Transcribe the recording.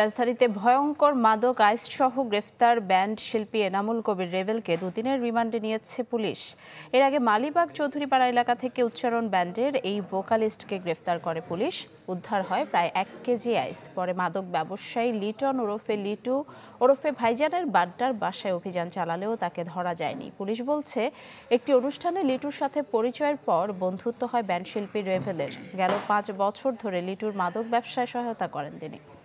রাজধানীতে ভয়ঙ্কর মাদক আইসসহ গ্রেফতার ব্যান্ড শিল্পী এনামুল কবির রেভেলকে দুদিনের রিমান্ডে নিয়েছে পুলিশ এর আগে মালিবাগ চৌধুরীপাড়া এলাকা থেকে উচ্চারণ ব্যান্ডের এই ভোকালিস্টকে গ্রেফতার করে পুলিশ উদ্ধার হয় প্রায় এক কেজি আইস পরে মাদক ব্যবসায়ী লিটন ওরফে লিটু ওরফে ভাইজানের বাড্ডার বাসায় অভিযান চালালেও তাকে ধরা যায়নি পুলিশ বলছে একটি অনুষ্ঠানে লিটুর সাথে পরিচয়ের পর বন্ধুত্ব হয় ব্যান্ড শিল্পী রেভেলের গেল পাঁচ বছর ধরে লিটুর মাদক ব্যবসায় সহায়তা করেন তিনি